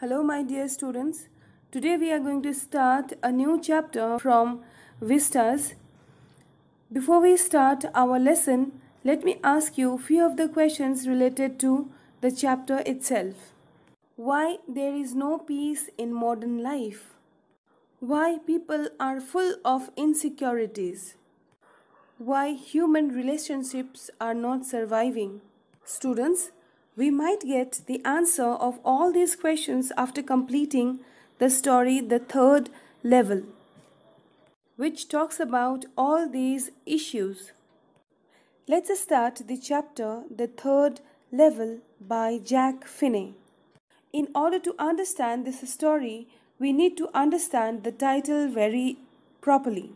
Hello my dear students. Today we are going to start a new chapter from Vistas. Before we start our lesson, let me ask you few of the questions related to the chapter itself. Why there is no peace in modern life? Why people are full of insecurities? Why human relationships are not surviving? Students, we might get the answer of all these questions after completing the story, the third level, which talks about all these issues. Let's start the chapter, the third level, by Jack Finney. In order to understand this story, we need to understand the title very properly.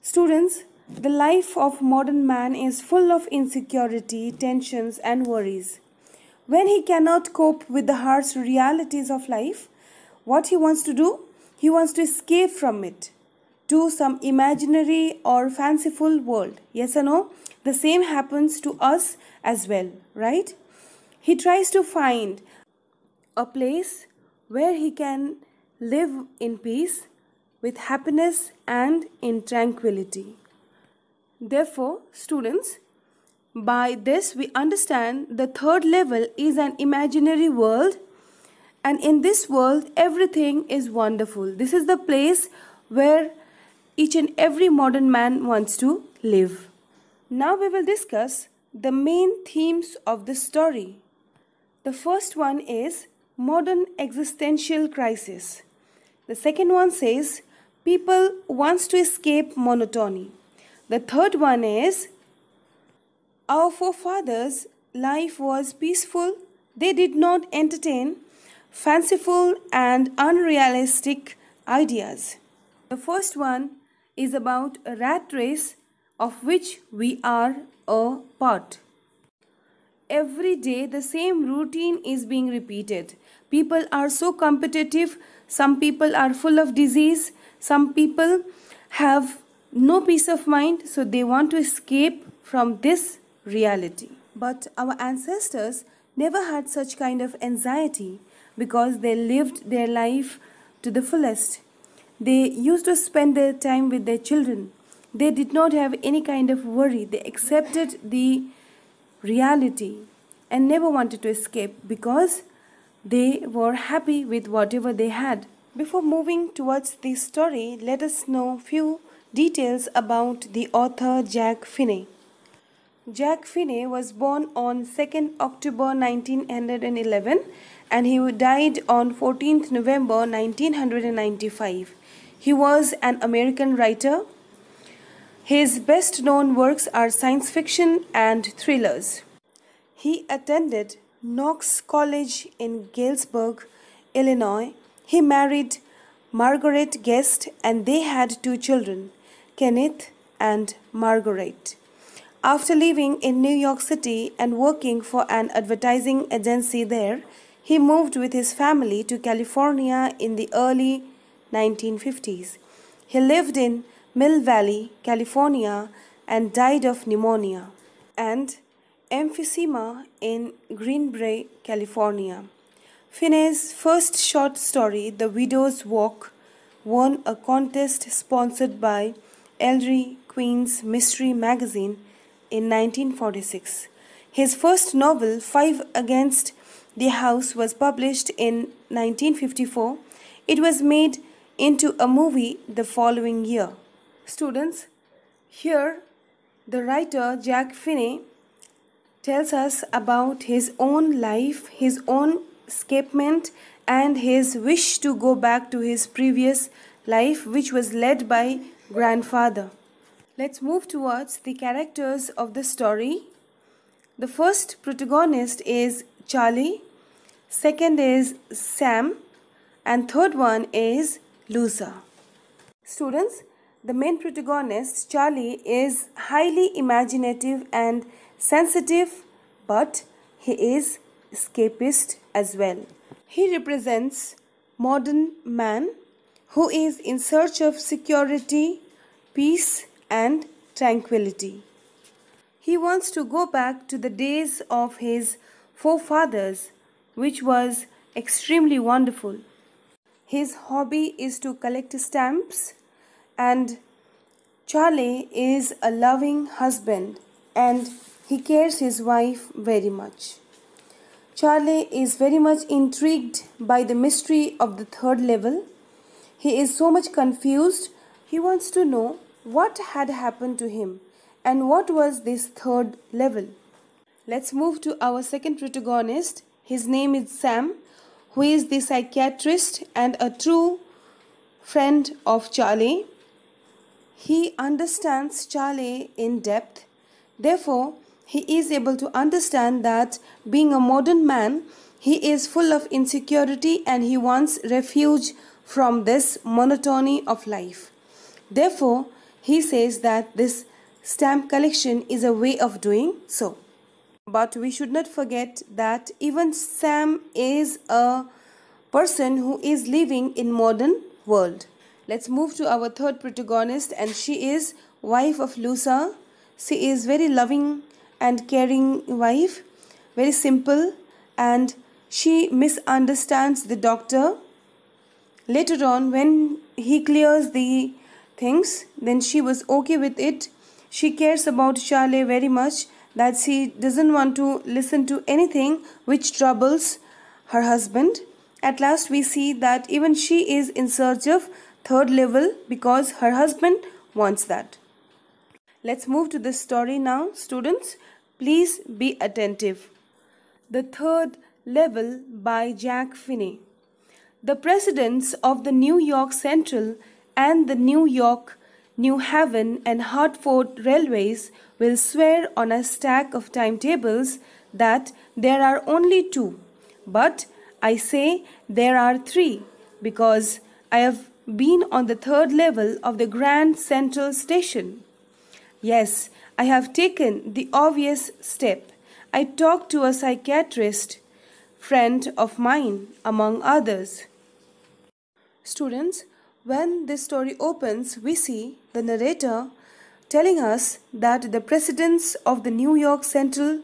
Students, the life of modern man is full of insecurity, tensions, and worries. When he cannot cope with the harsh realities of life, what he wants to do? He wants to escape from it to some imaginary or fanciful world. Yes or no? The same happens to us as well, right? He tries to find a place where he can live in peace with happiness and in tranquility. Therefore, students, by this, we understand the third level is an imaginary world, and in this world, everything is wonderful. This is the place where each and every modern man wants to live. Now, we will discuss the main themes of the story. The first one is modern existential crisis. The second one says people wants to escape monotony. The third one is our forefathers' life was peaceful, they did not entertain fanciful and unrealistic ideas. The first one is about a rat race of which we are a part. Every day the same routine is being repeated. People are so competitive, some people are full of disease, some people have no peace of mind, so they want to escape from this reality. But our ancestors never had such kind of anxiety because they lived their life to the fullest. They used to spend their time with their children. They did not have any kind of worry. They accepted the reality and never wanted to escape because they were happy with whatever they had. Before moving towards the story, let us know few details about the author Jack Finney. Jack Finney was born on 2nd October 1911 and he died on 14th November 1995. He was an American writer. His best known works are science fiction and thrillers. He attended Knox College in Galesburg, Illinois. He married Margaret Guest and they had two children, Kenneth and Margaret. After living in New York City and working for an advertising agency there, he moved with his family to California in the early 1950s. He lived in Mill Valley, California, and died of pneumonia and emphysema in Greenbrae, California. Finney's first short story, The Widow's Walk, won a contest sponsored by Ellery Queen's Mystery Magazine in 1946. His first novel, Five Against the House, was published in 1954. It was made into a movie the following year. Students, here the writer Jack Finney tells us about his own life, his own escapement, and his wish to go back to his previous life, which was led by grandfather. Let's move towards the characters of the story. The first protagonist is Charlie, second is Sam, and third one is Lusa. Students, the main protagonist, Charlie, is highly imaginative and sensitive, but he is escapist as well. He represents modern man who is in search of security, peace, and tranquility. He wants to go back to the days of his forefathers, which was extremely wonderful. His hobby is to collect stamps, and Charlie is a loving husband and he cares his wife very much. Charlie is very much intrigued by the mystery of the third level. He is so much confused, he wants to know what had happened to him? And what was this third level? Let's move to our second protagonist. His name is Sam, who is the psychiatrist and a true friend of Charlie. He understands Charlie in depth. Therefore, he is able to understand that being a modern man, he is full of insecurity and he wants refuge from this monotony of life. Therefore, he says that this stamp collection is a way of doing so. But we should not forget that even Sam is a person who is living in modern world. Let's move to our third protagonist and she is wife of Lusa. She is very loving and caring wife, very simple and she misunderstands the doctor. Later on when he clears the things, then she was okay with it. She cares about Charlie very much that she doesn't want to listen to anything which troubles her husband. At last, we see that even she is in search of third level because her husband wants that. Let's move to this story now, students. Please be attentive. The Third Level by Jack Finney. The presidents of the New York Central and the New York, New Haven, and Hartford railways will swear on a stack of timetables that there are only two. But I say there are three because I have been on the third level of the Grand Central Station. Yes, I have taken the obvious step. I talked to a psychiatrist friend of mine, among others. Students, when this story opens, we see the narrator telling us that the presidents of the New York Central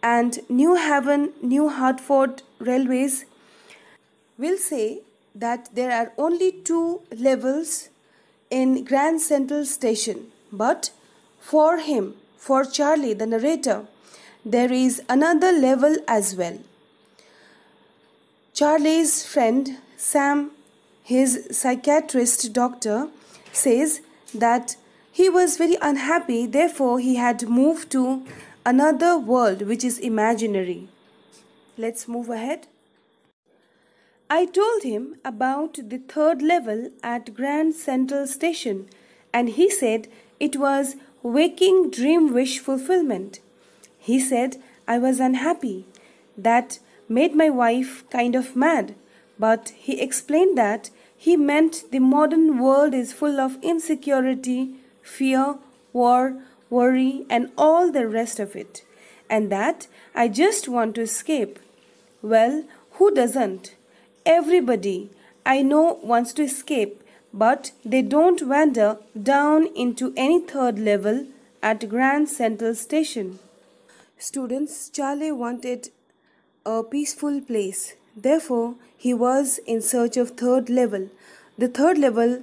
and New Haven, New Hartford railways will say that there are only two levels in Grand Central Station. But for him, for Charlie, the narrator, there is another level as well. Charlie's friend Sam his psychiatrist doctor says that he was very unhappy, therefore, he had moved to another world which is imaginary. Let's move ahead. I told him about the third level at Grand Central Station, and he said it was waking dream wish fulfillment. He said I was unhappy. That made my wife kind of mad, but he explained that he meant the modern world is full of insecurity, fear, war, worry, and all the rest of it, and that I just want to escape. Well, who doesn't? Everybody I know wants to escape, but they don't wander down into any third level at Grand Central Station. Students, Charlie wanted a peaceful place. Therefore, he was in search of third level. The third level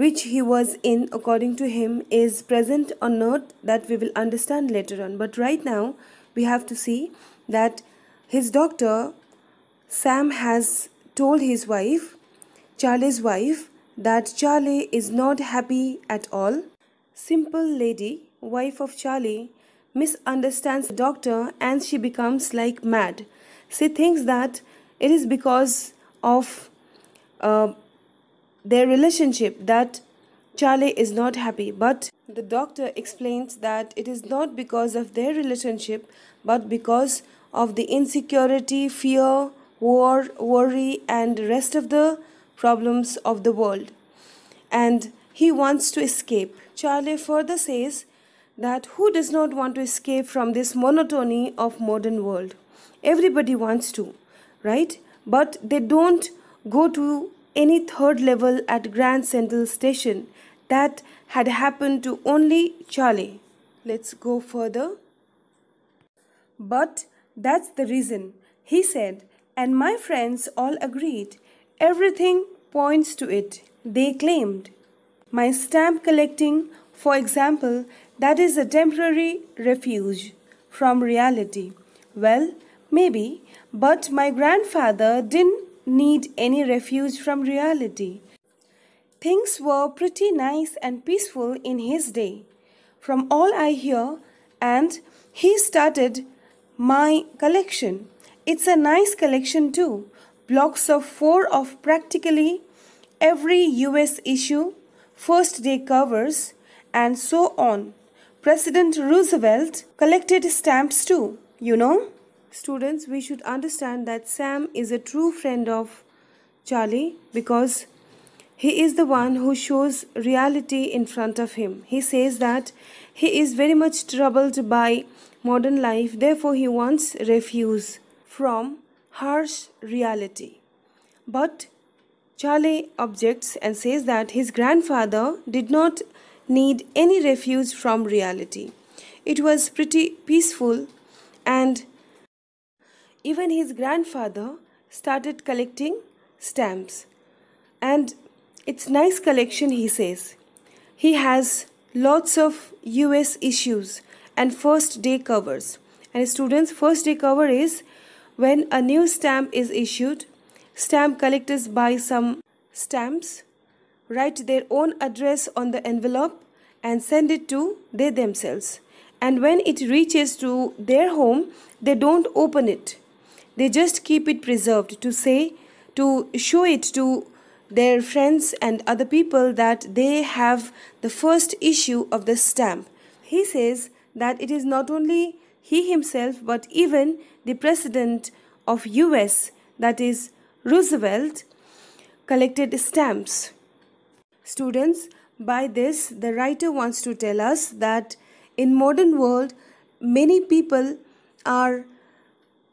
which he was in according to him is present or not that we will understand later on. But right now we have to see that his doctor Sam has told his wife, Charlie's wife, that Charlie is not happy at all. Simple lady, wife of Charlie, misunderstands the doctor and she becomes like mad. She thinks that it is because of uh, their relationship that Charlie is not happy. But the doctor explains that it is not because of their relationship, but because of the insecurity, fear, war, worry, and rest of the problems of the world. And he wants to escape. Charlie further says that who does not want to escape from this monotony of modern world? Everybody wants to right? But they don't go to any third level at Grand Central Station. That had happened to only Charlie. Let's go further. But that's the reason, he said, and my friends all agreed. Everything points to it, they claimed. My stamp collecting, for example, that is a temporary refuge from reality. Well, Maybe, but my grandfather didn't need any refuge from reality. Things were pretty nice and peaceful in his day, from all I hear, and he started my collection. It's a nice collection too. Blocks of four of practically every US issue, first day covers, and so on. President Roosevelt collected stamps too, you know students, we should understand that Sam is a true friend of Charlie because he is the one who shows reality in front of him. He says that he is very much troubled by modern life, therefore, he wants refuge from harsh reality. But Charlie objects and says that his grandfather did not need any refuge from reality. It was pretty peaceful and even his grandfather started collecting stamps. And it's nice collection he says. He has lots of US issues and first day covers. And students first day cover is when a new stamp is issued, stamp collectors buy some stamps, write their own address on the envelope and send it to they themselves. And when it reaches to their home, they don't open it they just keep it preserved to say, to show it to their friends and other people that they have the first issue of the stamp. He says that it is not only he himself but even the president of US that is Roosevelt collected stamps. Students, by this the writer wants to tell us that in modern world many people are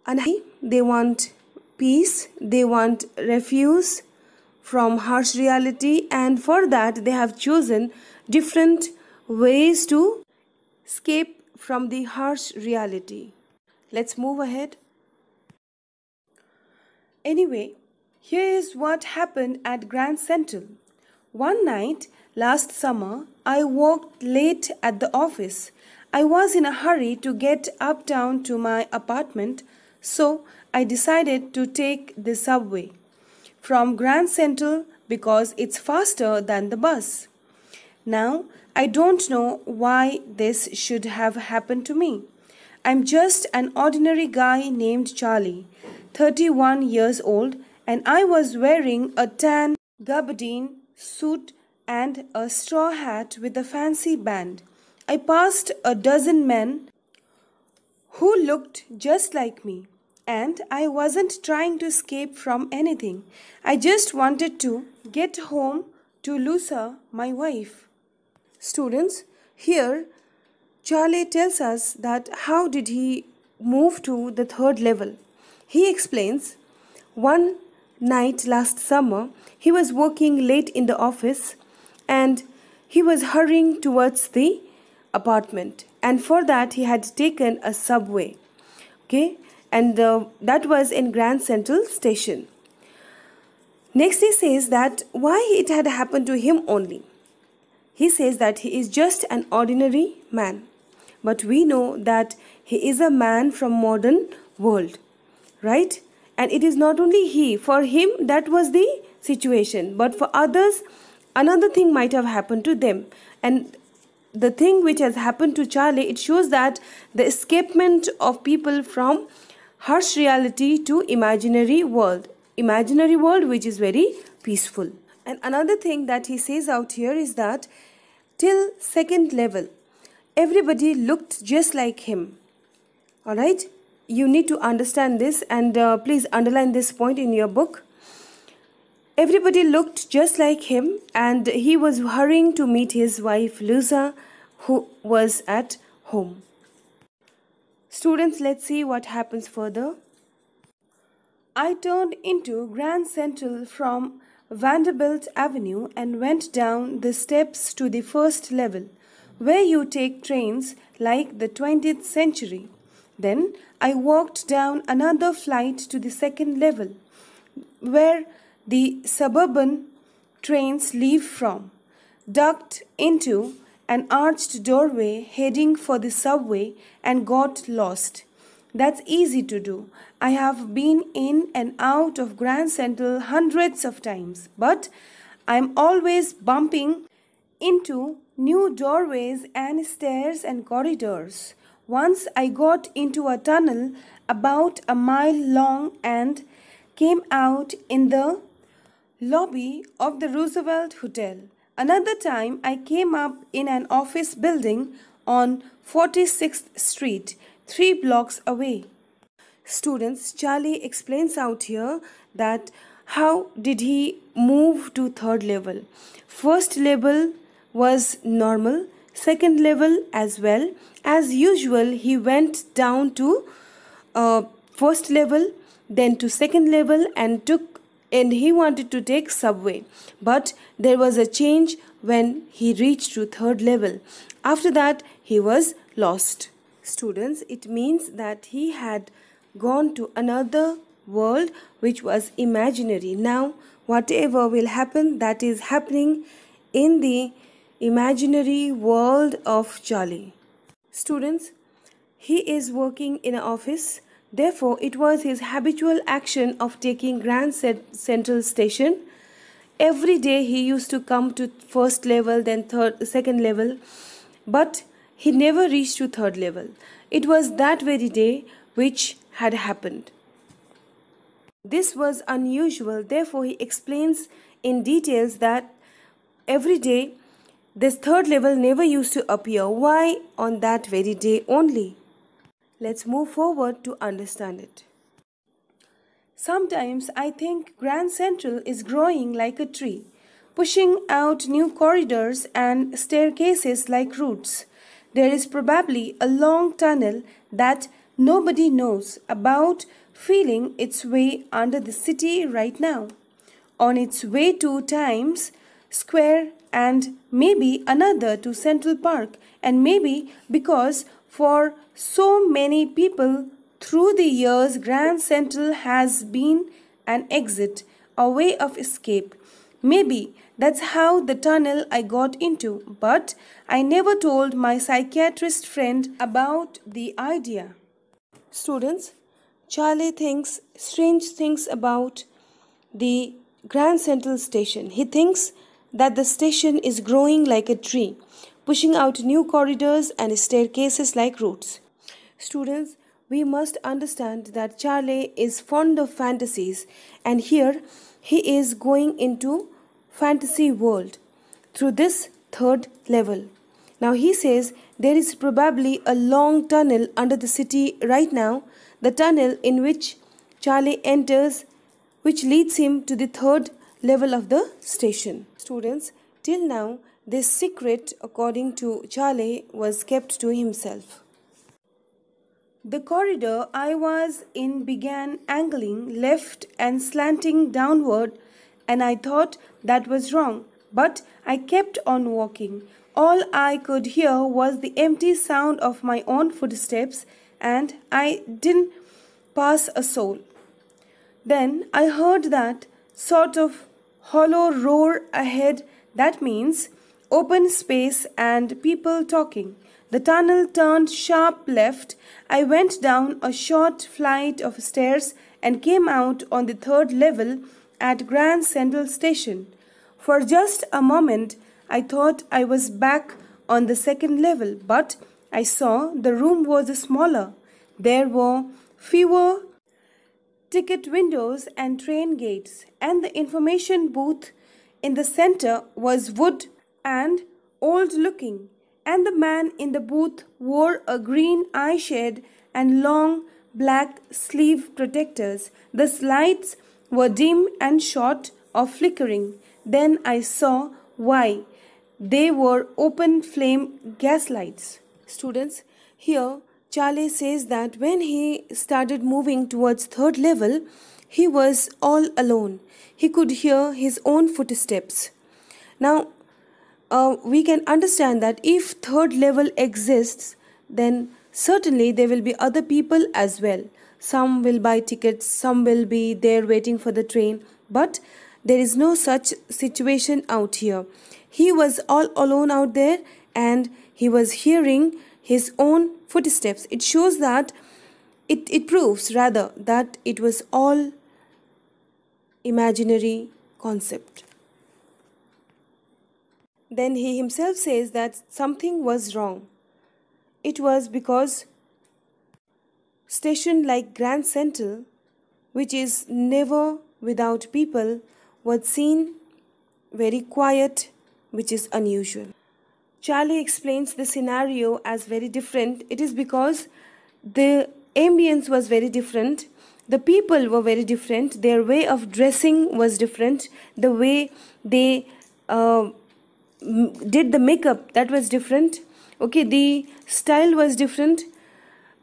unhappy they want peace, they want refuge from harsh reality, and for that, they have chosen different ways to escape from the harsh reality. Let's move ahead. Anyway, here is what happened at Grand Central. One night last summer, I worked late at the office. I was in a hurry to get uptown to my apartment so I decided to take the subway from Grand Central because it's faster than the bus. Now, I don't know why this should have happened to me. I'm just an ordinary guy named Charlie, 31 years old, and I was wearing a tan gabardine suit and a straw hat with a fancy band. I passed a dozen men who looked just like me and I wasn't trying to escape from anything. I just wanted to get home to Lusa, my wife. Students, here Charlie tells us that how did he move to the third level. He explains one night last summer he was working late in the office and he was hurrying towards the apartment and for that he had taken a subway. Okay, and that was in Grand Central Station. Next, he says that why it had happened to him only. He says that he is just an ordinary man, but we know that he is a man from modern world, right? And it is not only he, for him that was the situation, but for others, another thing might have happened to them. And the thing which has happened to Charlie, it shows that the escapement of people from harsh reality to imaginary world imaginary world which is very peaceful and another thing that he says out here is that till second level everybody looked just like him all right you need to understand this and uh, please underline this point in your book everybody looked just like him and he was hurrying to meet his wife luza who was at home Students, let's see what happens further. I turned into Grand Central from Vanderbilt Avenue and went down the steps to the first level, where you take trains like the 20th century. Then I walked down another flight to the second level, where the suburban trains leave from, ducked into an arched doorway heading for the subway and got lost. That's easy to do. I have been in and out of Grand Central hundreds of times, but I'm always bumping into new doorways and stairs and corridors. Once I got into a tunnel about a mile long and came out in the lobby of the Roosevelt Hotel. Another time I came up in an office building on 46th Street, three blocks away. Students, Charlie explains out here that how did he move to third level? First level was normal, second level as well. As usual, he went down to uh, first level, then to second level and took and he wanted to take subway but there was a change when he reached to third level after that he was lost students it means that he had gone to another world which was imaginary now whatever will happen that is happening in the imaginary world of charlie students he is working in an office Therefore, it was his habitual action of taking Grand Central Station. Every day he used to come to first level, then third, second level, but he never reached to third level. It was that very day which had happened. This was unusual, therefore, he explains in details that every day this third level never used to appear. Why on that very day only? Let's move forward to understand it. Sometimes I think Grand Central is growing like a tree, pushing out new corridors and staircases like roots. There is probably a long tunnel that nobody knows about feeling its way under the city right now. On its way to Times Square and maybe another to Central Park, and maybe because for so many people, through the years, Grand Central has been an exit, a way of escape. Maybe that's how the tunnel I got into, but I never told my psychiatrist friend about the idea. Students, Charlie thinks strange things about the Grand Central Station. He thinks that the station is growing like a tree pushing out new corridors and staircases like routes. Students, we must understand that Charlie is fond of fantasies and here he is going into fantasy world through this third level. Now he says there is probably a long tunnel under the city right now, the tunnel in which Charlie enters which leads him to the third level of the station. Students, till now this secret, according to Charlie, was kept to himself. The corridor I was in began angling left and slanting downward, and I thought that was wrong, but I kept on walking. All I could hear was the empty sound of my own footsteps, and I didn't pass a soul. Then I heard that sort of hollow roar ahead. That means open space and people talking. The tunnel turned sharp left. I went down a short flight of stairs and came out on the third level at Grand Central Station. For just a moment, I thought I was back on the second level, but I saw the room was smaller. There were fewer ticket windows and train gates, and the information booth in the center was wood and old looking, and the man in the booth wore a green eyeshade and long black sleeve protectors. The lights were dim and short or flickering. Then I saw why they were open flame gaslights. Students, here Charlie says that when he started moving towards third level, he was all alone. He could hear his own footsteps. Now, uh, we can understand that if third level exists, then certainly there will be other people as well. Some will buy tickets, some will be there waiting for the train, but there is no such situation out here. He was all alone out there and he was hearing his own footsteps. It shows that, it, it proves rather that it was all imaginary concept then he himself says that something was wrong. It was because station like Grand Central, which is never without people, was seen very quiet, which is unusual. Charlie explains the scenario as very different. It is because the ambience was very different, the people were very different, their way of dressing was different, the way they uh, did the makeup that was different okay the style was different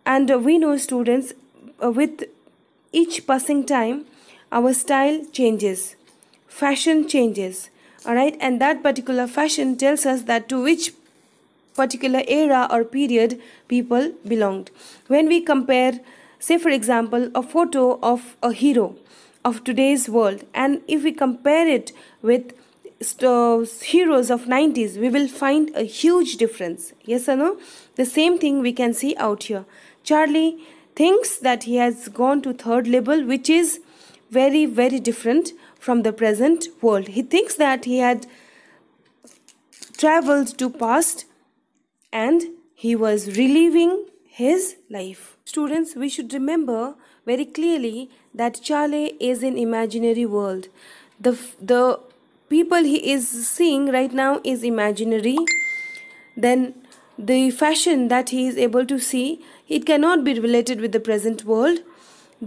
and we know students uh, with each passing time our style changes fashion changes alright and that particular fashion tells us that to which particular era or period people belonged when we compare say for example a photo of a hero of today's world and if we compare it with uh, heroes of 90s we will find a huge difference yes or no the same thing we can see out here charlie thinks that he has gone to third level which is very very different from the present world he thinks that he had traveled to past and he was reliving his life students we should remember very clearly that charlie is an imaginary world the the people he is seeing right now is imaginary then the fashion that he is able to see it cannot be related with the present world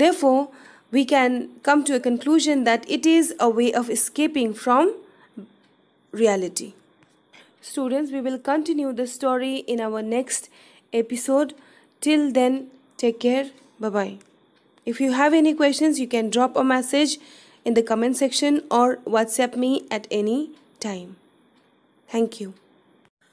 therefore we can come to a conclusion that it is a way of escaping from reality students we will continue the story in our next episode till then take care bye bye if you have any questions you can drop a message in the comment section or WhatsApp me at any time. Thank you.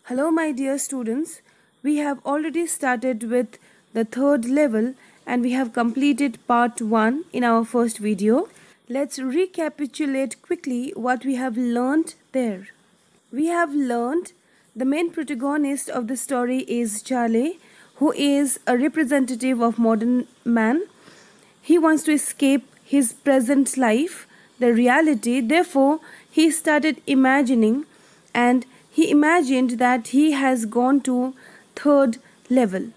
Hello my dear students, we have already started with the third level and we have completed part 1 in our first video. Let's recapitulate quickly what we have learned there. We have learned the main protagonist of the story is Charlie who is a representative of modern man. He wants to escape his present life, the reality. Therefore, he started imagining and he imagined that he has gone to third level.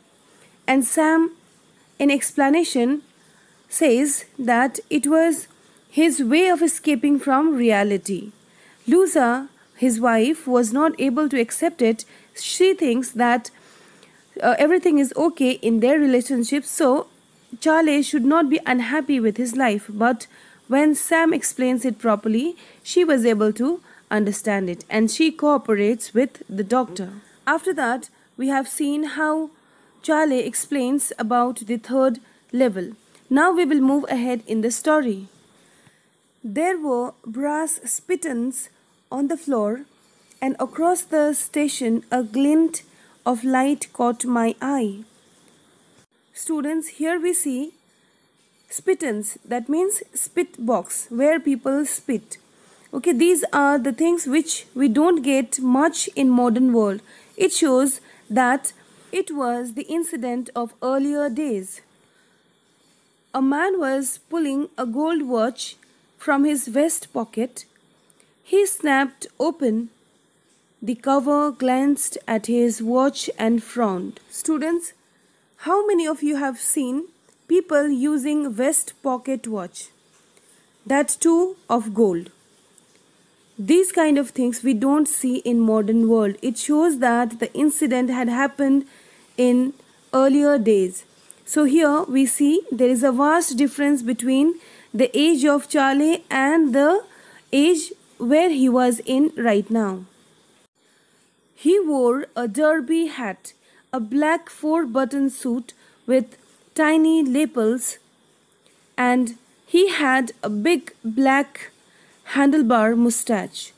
And Sam, in explanation, says that it was his way of escaping from reality. Lusa, his wife, was not able to accept it. She thinks that uh, everything is okay in their relationship, so Charlie should not be unhappy with his life, but when Sam explains it properly, she was able to understand it and she cooperates with the doctor. After that, we have seen how Charlie explains about the third level. Now we will move ahead in the story. There were brass spittons on the floor, and across the station a glint of light caught my eye students here we see spittens. that means spit box where people spit okay these are the things which we don't get much in modern world it shows that it was the incident of earlier days a man was pulling a gold watch from his vest pocket he snapped open the cover glanced at his watch and frowned students how many of you have seen people using vest pocket watch? That's too of gold. These kind of things we don't see in modern world. It shows that the incident had happened in earlier days. So here we see there is a vast difference between the age of Charlie and the age where he was in right now. He wore a derby hat a black four button suit with tiny lapels, and he had a big black handlebar mustache.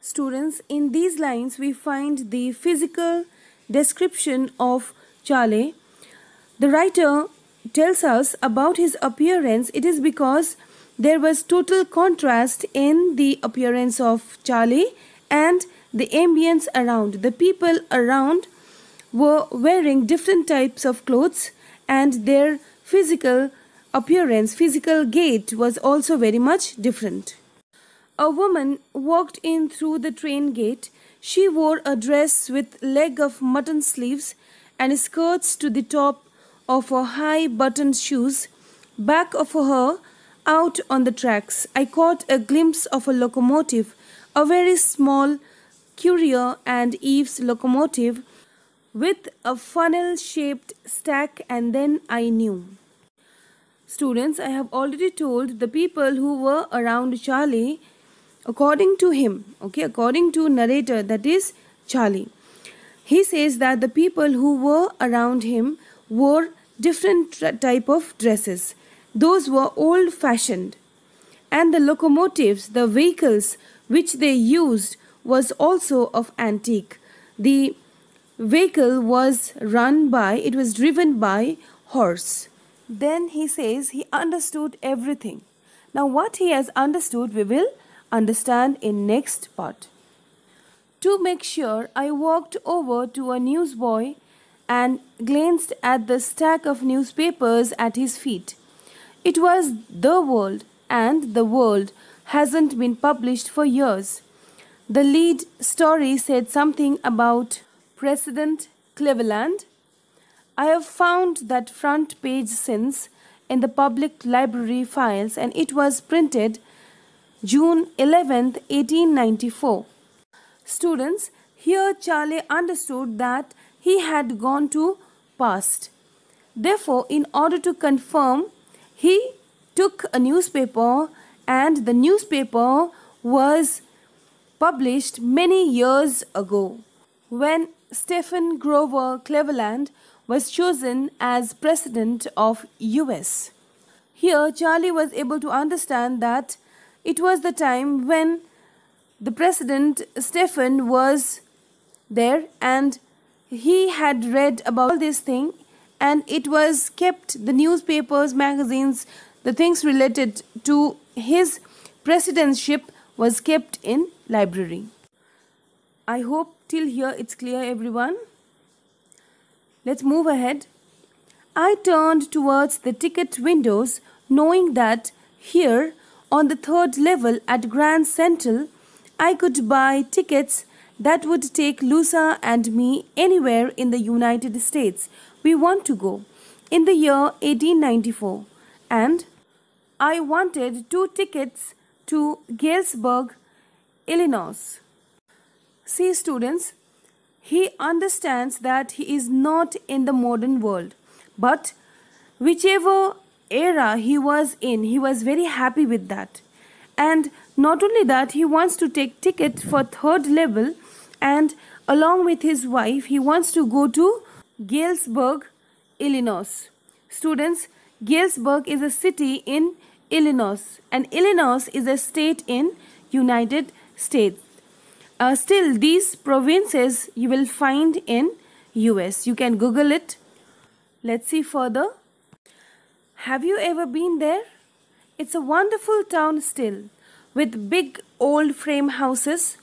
Students, in these lines we find the physical description of Chale. The writer tells us about his appearance. It is because there was total contrast in the appearance of Charlie and the ambience around. The people around were wearing different types of clothes and their physical appearance, physical gait was also very much different. A woman walked in through the train gate. She wore a dress with leg of mutton sleeves and skirts to the top of her high buttoned shoes. Back of her, out on the tracks, I caught a glimpse of a locomotive, a very small Curia and Eve's locomotive with a funnel shaped stack and then I knew. Students, I have already told the people who were around Charlie according to him, okay, according to narrator that is Charlie. He says that the people who were around him wore different type of dresses. Those were old fashioned and the locomotives, the vehicles which they used was also of antique. The vehicle was run by, it was driven by horse. Then he says he understood everything. Now what he has understood we will understand in next part. To make sure I walked over to a newsboy and glanced at the stack of newspapers at his feet. It was The World and The World hasn't been published for years. The lead story said something about President Cleveland. I have found that front page since in the public library files and it was printed June 11, 1894. Students, here Charlie understood that he had gone to past. Therefore, in order to confirm, he took a newspaper and the newspaper was published many years ago. When Stephen Grover Cleveland was chosen as president of US. Here Charlie was able to understand that it was the time when the president Stephen was there and he had read about all this thing and it was kept the newspapers magazines the things related to his presidency was kept in library i hope Till here it's clear everyone. Let's move ahead. I turned towards the ticket windows knowing that here on the third level at Grand Central I could buy tickets that would take Lusa and me anywhere in the United States we want to go in the year 1894 and I wanted two tickets to Galesburg, Illinois. See students, he understands that he is not in the modern world. But whichever era he was in, he was very happy with that. And not only that, he wants to take ticket for third level and along with his wife, he wants to go to Galesburg, Illinois. Students, Galesburg is a city in Illinois and Illinois is a state in United States uh, still these provinces you will find in US. You can Google it. Let's see further. Have you ever been there? It's a wonderful town still with big old frame houses,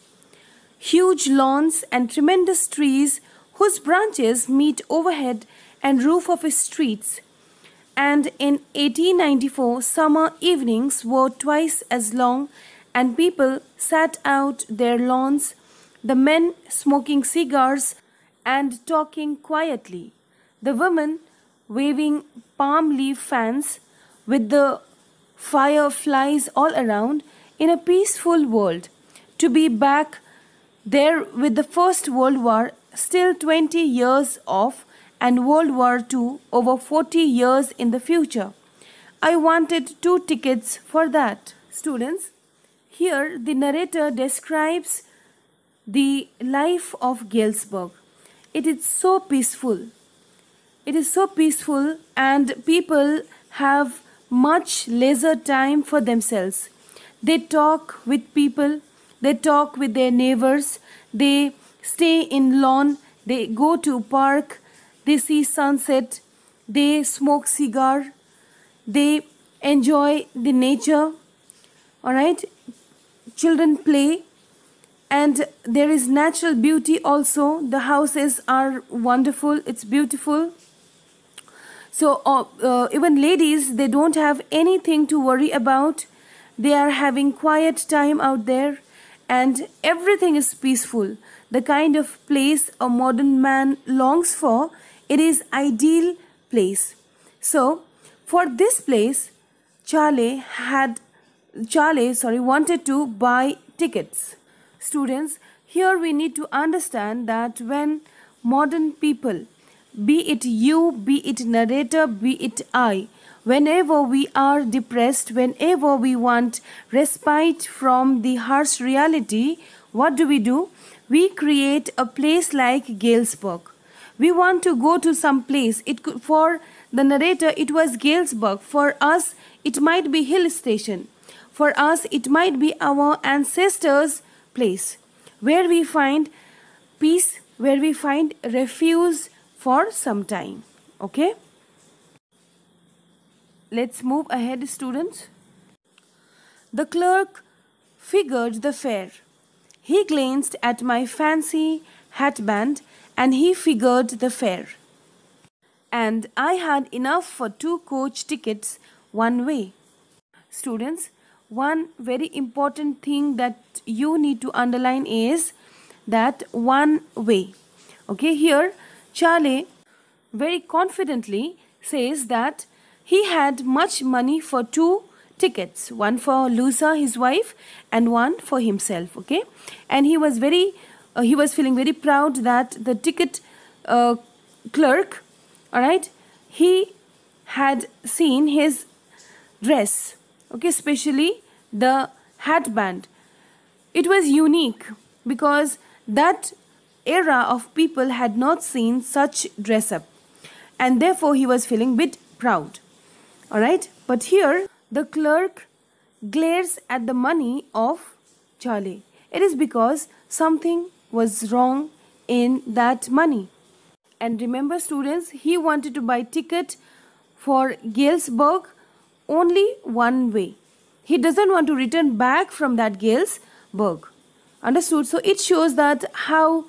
huge lawns and tremendous trees whose branches meet overhead and roof of streets. And in 1894, summer evenings were twice as long and people sat out their lawns, the men smoking cigars and talking quietly, the women waving palm leaf fans with the fireflies all around in a peaceful world. To be back there with the First World War still 20 years off and World War II over 40 years in the future. I wanted two tickets for that. Students, here, the narrator describes the life of Galesburg. It is so peaceful. It is so peaceful, and people have much leisure time for themselves. They talk with people, they talk with their neighbors, they stay in lawn, they go to park, they see sunset, they smoke cigar, they enjoy the nature. All right, children play and there is natural beauty also the houses are wonderful it's beautiful so uh, uh, even ladies they don't have anything to worry about they are having quiet time out there and everything is peaceful the kind of place a modern man longs for it is ideal place so for this place charlie had Charlie, sorry, wanted to buy tickets. Students, here we need to understand that when modern people, be it you, be it narrator, be it I, whenever we are depressed, whenever we want respite from the harsh reality, what do we do? We create a place like Galesburg. We want to go to some place. It could, for the narrator, it was Galesburg. For us, it might be hill station for us, it might be our ancestors' place where we find peace, where we find refuge for some time. Okay? Let's move ahead, students. The clerk figured the fare. He glanced at my fancy hatband and he figured the fare. And I had enough for two coach tickets one way. Students, one very important thing that you need to underline is that one way okay here Charlie very confidently says that he had much money for two tickets one for Lusa his wife and one for himself okay and he was very uh, he was feeling very proud that the ticket uh, clerk all right he had seen his dress okay especially the hat band it was unique because that era of people had not seen such dress up and therefore he was feeling bit proud all right but here the clerk glares at the money of charlie it is because something was wrong in that money and remember students he wanted to buy ticket for galesburg only one way. He doesn't want to return back from that Galesburg. Understood? So it shows that how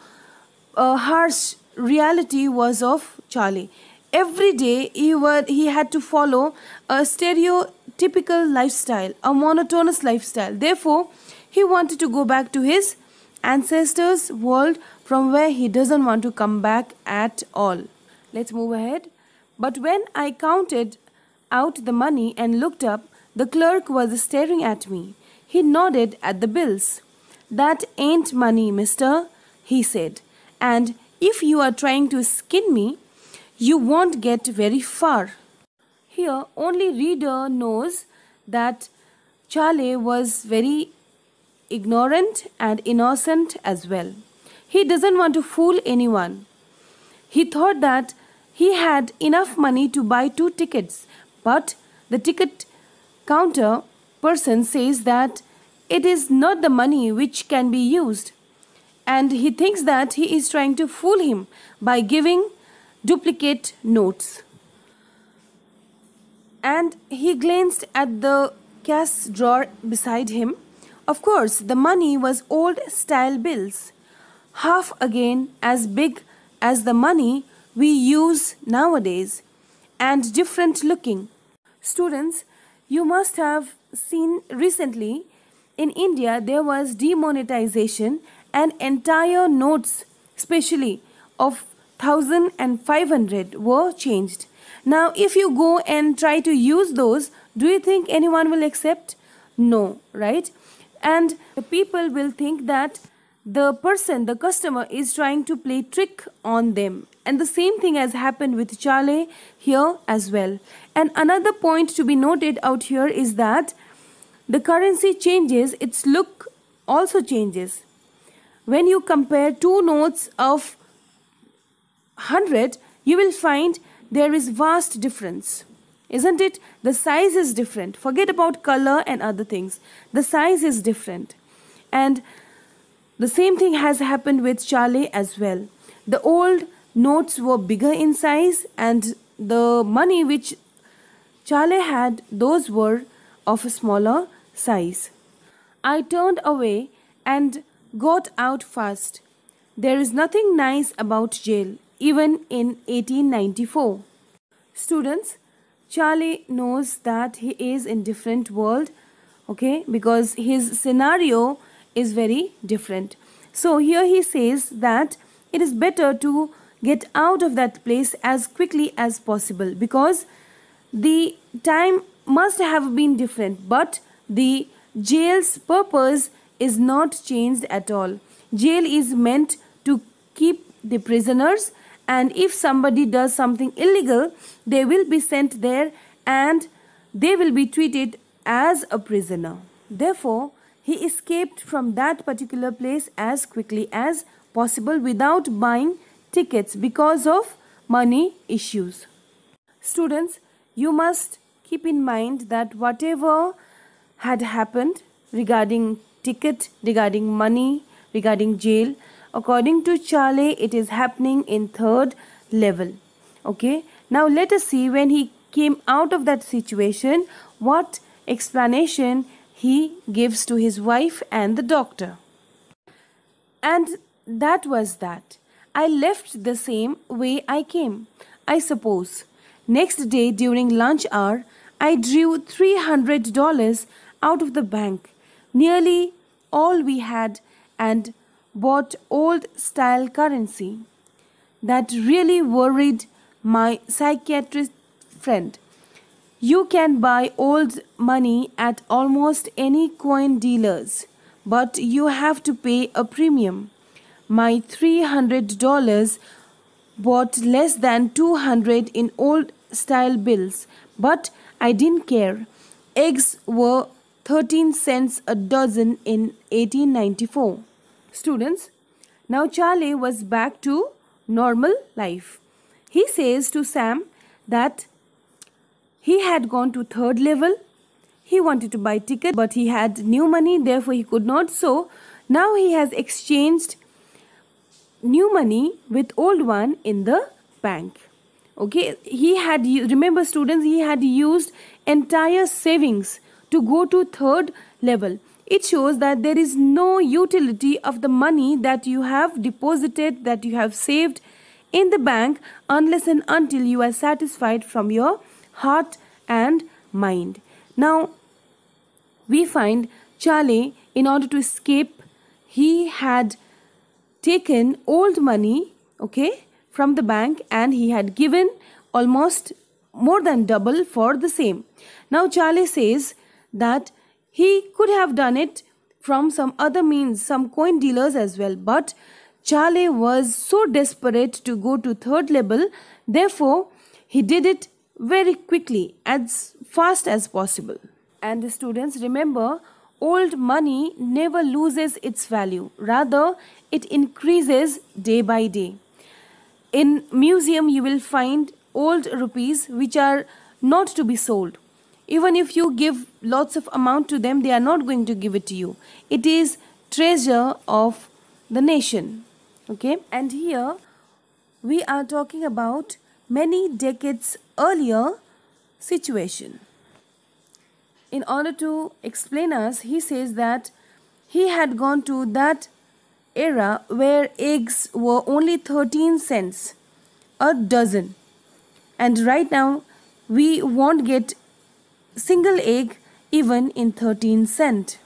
uh, harsh reality was of Charlie. Every day he, were, he had to follow a stereotypical lifestyle, a monotonous lifestyle. Therefore, he wanted to go back to his ancestors' world from where he doesn't want to come back at all. Let's move ahead. But when I counted out the money and looked up, the clerk was staring at me. He nodded at the bills. That ain't money, mister, he said. And if you are trying to skin me, you won't get very far. Here, only reader knows that Charlie was very ignorant and innocent as well. He doesn't want to fool anyone. He thought that he had enough money to buy two tickets but the ticket counter person says that it is not the money which can be used and he thinks that he is trying to fool him by giving duplicate notes. And he glanced at the cash drawer beside him. Of course, the money was old style bills, half again as big as the money we use nowadays and different looking. Students, you must have seen recently in India there was demonetization and entire notes especially of 1500 were changed. Now if you go and try to use those do you think anyone will accept? No, right? And the people will think that the person, the customer is trying to play trick on them. And the same thing has happened with chale here as well. And another point to be noted out here is that the currency changes, its look also changes. When you compare two notes of 100, you will find there is vast difference. Isn't it? The size is different. Forget about color and other things. The size is different. And the same thing has happened with Charlie as well. The old notes were bigger in size and the money which Charlie had, those were of a smaller size. I turned away and got out fast. There is nothing nice about jail, even in 1894. Students, Charlie knows that he is in different world, okay, because his scenario is very different. So here he says that it is better to get out of that place as quickly as possible because the time must have been different but the jail's purpose is not changed at all jail is meant to keep the prisoners and if somebody does something illegal they will be sent there and they will be treated as a prisoner therefore he escaped from that particular place as quickly as possible without buying tickets because of money issues. Students, you must keep in mind that whatever had happened regarding ticket, regarding money, regarding jail, according to Charlie, it is happening in third level. Okay, now let us see when he came out of that situation, what explanation he gives to his wife and the doctor. And that was that. I left the same way I came, I suppose. Next day during lunch hour, I drew $300 out of the bank, nearly all we had, and bought old style currency. That really worried my psychiatrist friend. You can buy old money at almost any coin dealers, but you have to pay a premium. My $300 bought less than 200 in old style bills, but I didn't care. Eggs were 13 cents a dozen in 1894. Students, now Charlie was back to normal life. He says to Sam that he had gone to third level. He wanted to buy ticket but he had new money therefore he could not. So now he has exchanged new money with old one in the bank okay he had remember students he had used entire savings to go to third level it shows that there is no utility of the money that you have deposited that you have saved in the bank unless and until you are satisfied from your heart and mind now we find Charlie in order to escape he had taken old money, okay, from the bank and he had given almost more than double for the same. Now Charlie says that he could have done it from some other means, some coin dealers as well, but Charlie was so desperate to go to third level, therefore, he did it very quickly, as fast as possible. And the students remember old money never loses its value. Rather, it increases day by day. In museum, you will find old rupees which are not to be sold. Even if you give lots of amount to them, they are not going to give it to you. It is treasure of the nation. Okay, and here we are talking about many decades earlier situation in order to explain us, he says that he had gone to that era where eggs were only 13 cents a dozen. And right now, we won't get single egg even in 13 cent.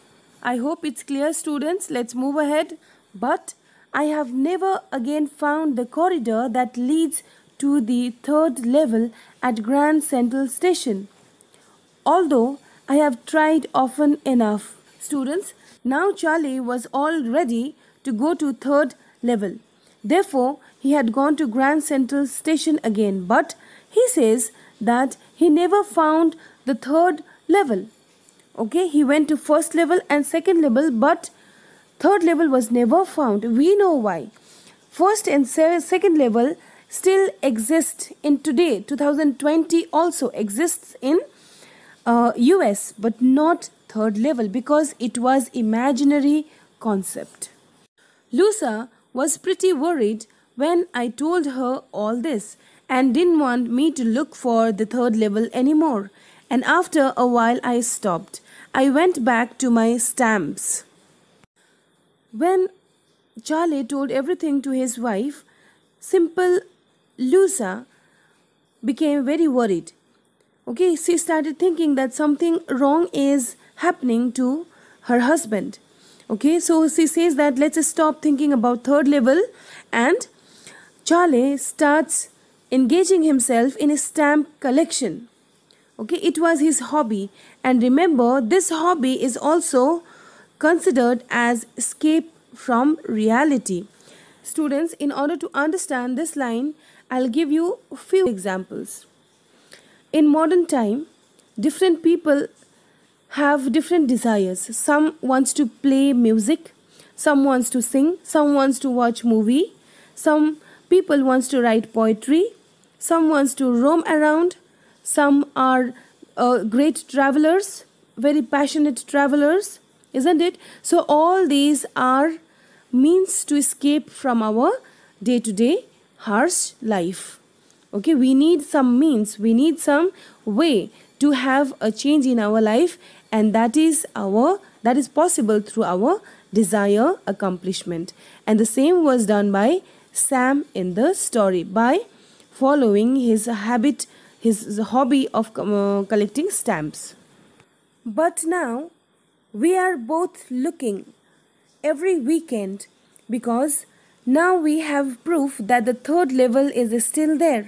I hope it's clear students. Let's move ahead. But I have never again found the corridor that leads to the third level at Grand Central Station. Although I have tried often enough. Students, now Charlie was all ready to go to third level. Therefore, he had gone to Grand Central Station again, but he says that he never found the third level. Okay, he went to first level and second level, but third level was never found. We know why. First and second level still exist in today, 2020 also exists in uh, US but not third level because it was imaginary concept. Lusa was pretty worried when I told her all this and didn't want me to look for the third level anymore and after a while I stopped. I went back to my stamps. When Charlie told everything to his wife, simple Lusa became very worried okay she started thinking that something wrong is happening to her husband okay so she says that let's stop thinking about third level and charlie starts engaging himself in a stamp collection okay it was his hobby and remember this hobby is also considered as escape from reality students in order to understand this line i'll give you a few examples in modern time, different people have different desires. Some wants to play music, some wants to sing, some wants to watch movie, some people wants to write poetry, some wants to roam around, some are uh, great travelers, very passionate travelers, isn't it? So all these are means to escape from our day-to-day -day harsh life okay we need some means we need some way to have a change in our life and that is our that is possible through our desire accomplishment and the same was done by sam in the story by following his habit his hobby of uh, collecting stamps but now we are both looking every weekend because now we have proof that the third level is still there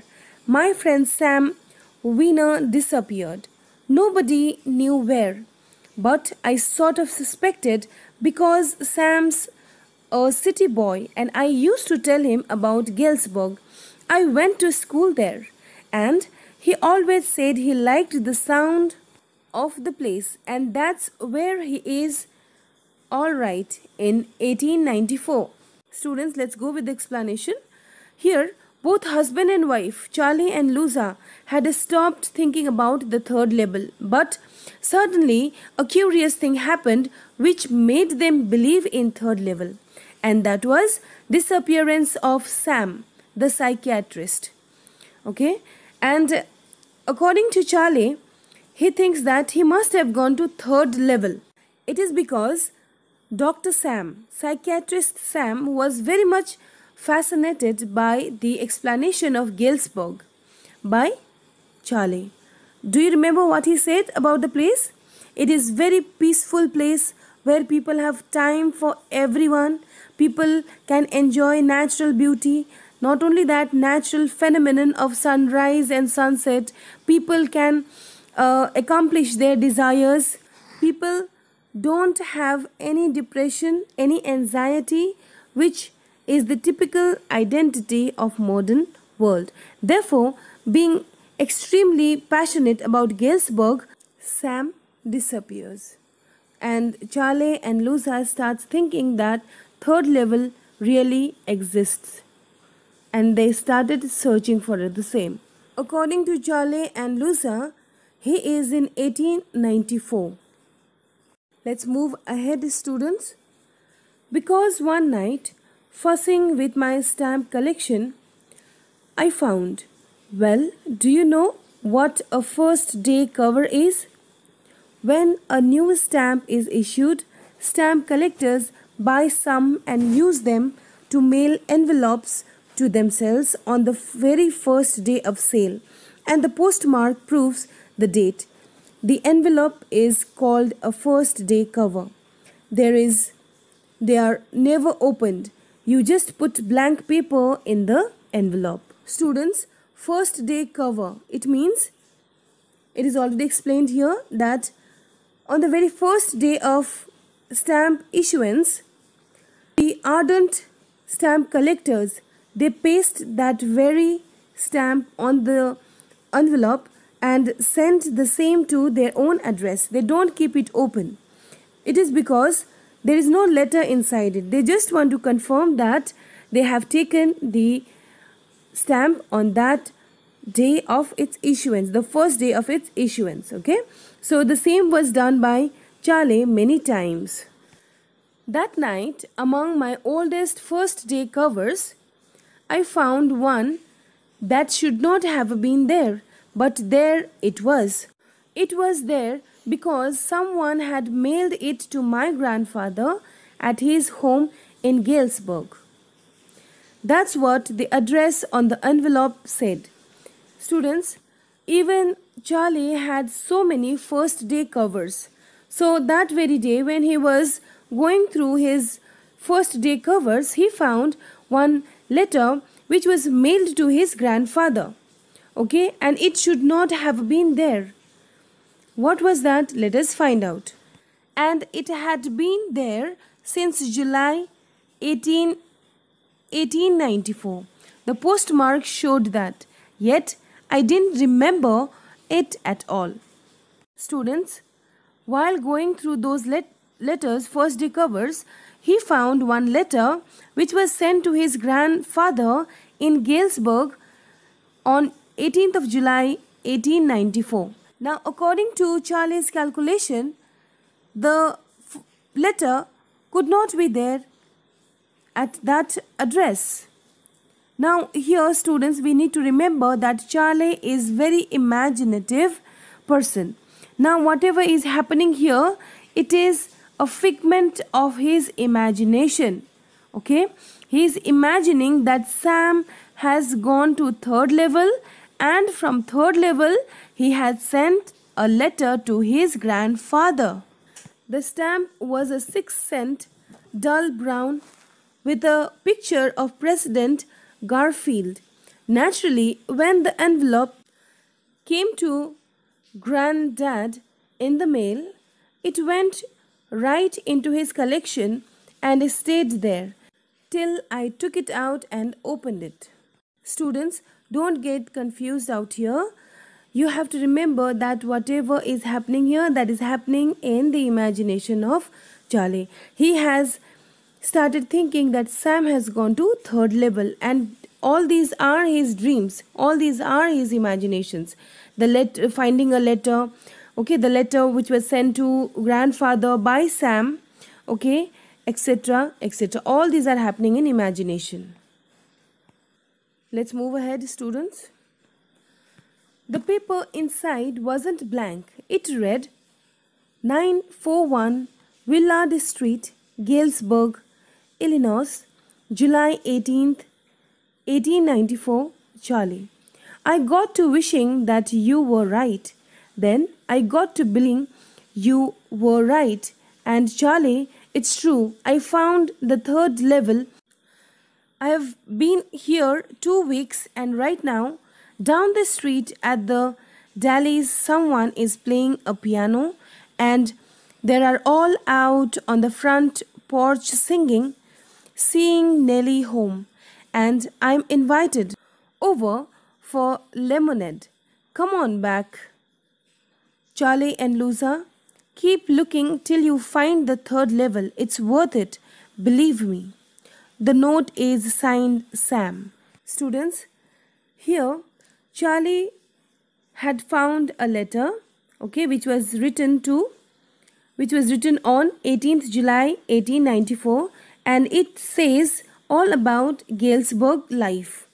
my friend Sam Wiener disappeared. Nobody knew where, but I sort of suspected because Sam's a city boy and I used to tell him about Galesburg. I went to school there and he always said he liked the sound of the place and that's where he is all right in 1894. Students, let's go with the explanation. Here, both husband and wife, Charlie and Luza, had stopped thinking about the third label, but suddenly a curious thing happened which made them believe in third level, and that was disappearance of Sam, the psychiatrist. Okay, and according to Charlie, he thinks that he must have gone to third level. It is because Dr. Sam, psychiatrist Sam, was very much fascinated by the explanation of Galesburg by Charlie. Do you remember what he said about the place? It is very peaceful place where people have time for everyone. People can enjoy natural beauty. Not only that natural phenomenon of sunrise and sunset, people can uh, accomplish their desires. People don't have any depression, any anxiety, which is the typical identity of modern world. Therefore, being extremely passionate about Galesburg, Sam disappears. And Charlie and Lusa starts thinking that third level really exists. And they started searching for it. the same. According to Charlie and Lusa, he is in 1894. Let's move ahead students. Because one night fussing with my stamp collection, I found, well, do you know what a first day cover is? When a new stamp is issued, stamp collectors buy some and use them to mail envelopes to themselves on the very first day of sale, and the postmark proves the date. The envelope is called a first day cover. There is they are never opened you just put blank paper in the envelope. Students, first day cover. It means, it is already explained here that on the very first day of stamp issuance, the ardent stamp collectors, they paste that very stamp on the envelope and send the same to their own address. They don't keep it open. It is because there is no letter inside it. They just want to confirm that they have taken the stamp on that day of its issuance, the first day of its issuance. Okay. So the same was done by Charlie many times. That night, among my oldest first day covers, I found one that should not have been there, but there it was. It was there because someone had mailed it to my grandfather at his home in Galesburg. That's what the address on the envelope said. Students, even Charlie had so many first day covers. So that very day, when he was going through his first day covers, he found one letter which was mailed to his grandfather. Okay, and it should not have been there. What was that? Let us find out. And it had been there since July 18, 1894. The postmark showed that, yet I didn't remember it at all. Students, while going through those let letters first discovers he found one letter which was sent to his grandfather in Galesburg on 18th of July 1894. Now, according to Charlie's calculation, the letter could not be there at that address. Now, here students, we need to remember that Charlie is very imaginative person. Now, whatever is happening here, it is a figment of his imagination. Okay, he is imagining that Sam has gone to third level and from third level he had sent a letter to his grandfather. The stamp was a six cent, dull brown, with a picture of President Garfield. Naturally, when the envelope came to Granddad in the mail, it went right into his collection and stayed there till I took it out and opened it. Students, don't get confused out here you have to remember that whatever is happening here that is happening in the imagination of charlie he has started thinking that sam has gone to third level and all these are his dreams all these are his imaginations the letter finding a letter okay the letter which was sent to grandfather by sam okay etc etc all these are happening in imagination let's move ahead students the paper inside wasn't blank. It read 941 Willard Street, Galesburg, Illinois, July 18th, 1894, Charlie. I got to wishing that you were right. Then I got to believing you were right. And Charlie, it's true, I found the third level. I have been here two weeks and right now down the street at the Dally's, someone is playing a piano and there are all out on the front porch singing, seeing Nelly home, and I'm invited over for lemonade. Come on back. Charlie and Luza, keep looking till you find the third level. It's worth it. Believe me. The note is signed Sam. Students, here Charlie had found a letter, okay, which was written to, which was written on 18th July 1894 and it says all about Galesburg life,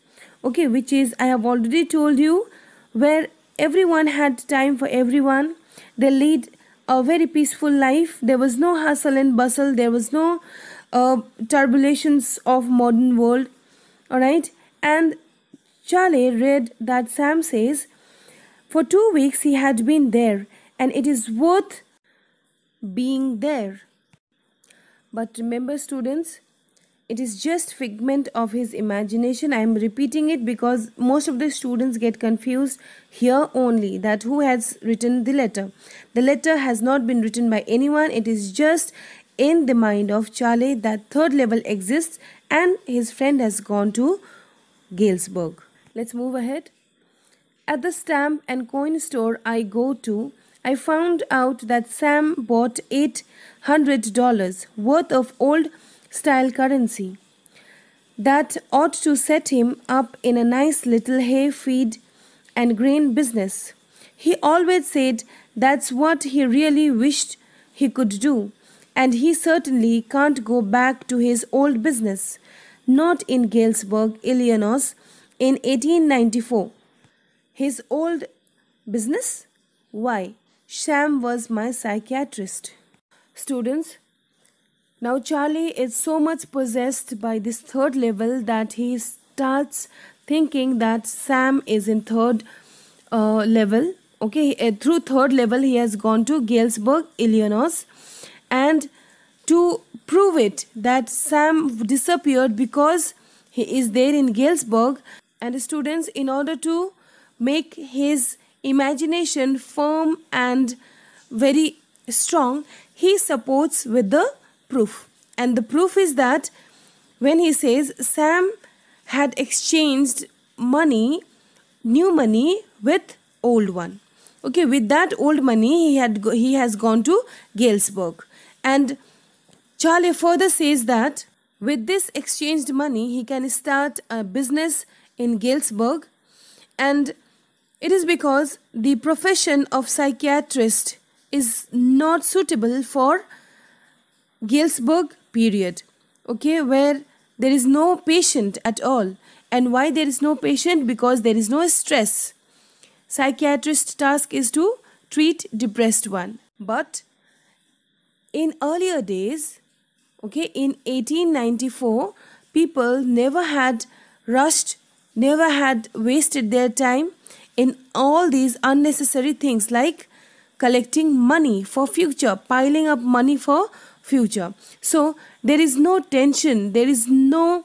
okay, which is, I have already told you, where everyone had time for everyone. They lead a very peaceful life. There was no hustle and bustle. There was no uh, turbulations of modern world. All right. And Charlie read that Sam says, For two weeks he had been there, and it is worth being there. But remember, students, it is just figment of his imagination. I am repeating it because most of the students get confused here only that who has written the letter. The letter has not been written by anyone. It is just in the mind of Charlie that third level exists and his friend has gone to Galesburg. Let's move ahead. At the stamp and coin store I go to, I found out that Sam bought $800 worth of old style currency. That ought to set him up in a nice little hay feed and grain business. He always said that's what he really wished he could do, and he certainly can't go back to his old business, not in Galesburg, Illinois, in 1894. His old business? Why? Sham was my psychiatrist. Students, now Charlie is so much possessed by this third level that he starts thinking that Sam is in third uh, level. Okay, uh, through third level he has gone to Galesburg, Illinois, and to prove it that Sam disappeared because he is there in Galesburg, and students in order to make his imagination firm and very strong he supports with the proof and the proof is that when he says sam had exchanged money new money with old one okay with that old money he had he has gone to galesburg and charlie further says that with this exchanged money he can start a business in Galesburg, and it is because the profession of psychiatrist is not suitable for Galesburg period, okay, where there is no patient at all. And why there is no patient? Because there is no stress. Psychiatrist task is to treat depressed one. But in earlier days, okay, in 1894, people never had rushed never had wasted their time in all these unnecessary things like collecting money for future piling up money for future so there is no tension there is no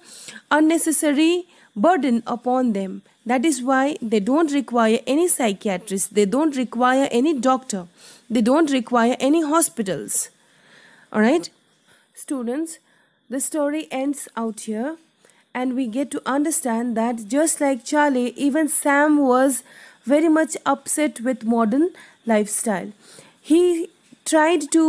unnecessary burden upon them that is why they don't require any psychiatrist they don't require any doctor they don't require any hospitals all right students the story ends out here and we get to understand that just like Charlie, even Sam was very much upset with modern lifestyle. He tried to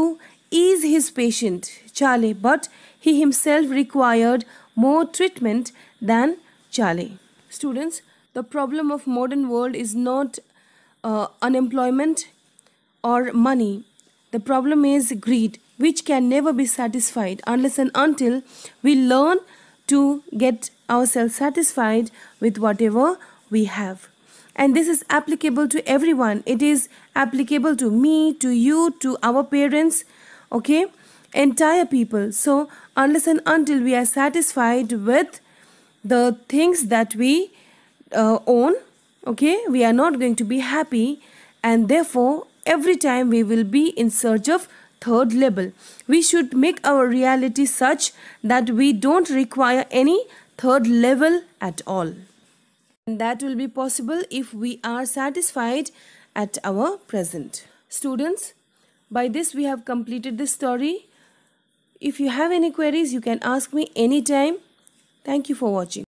ease his patient, Charlie, but he himself required more treatment than Charlie. Students, the problem of modern world is not uh, unemployment or money. The problem is greed, which can never be satisfied unless and until we learn to get ourselves satisfied with whatever we have. And this is applicable to everyone. It is applicable to me, to you, to our parents, okay? Entire people. So, unless and until we are satisfied with the things that we uh, own, okay, we are not going to be happy, and therefore, every time we will be in search of third label. We should make our reality such that we don't require any third level at all. And that will be possible if we are satisfied at our present. Students, by this we have completed this story. If you have any queries, you can ask me anytime. Thank you for watching.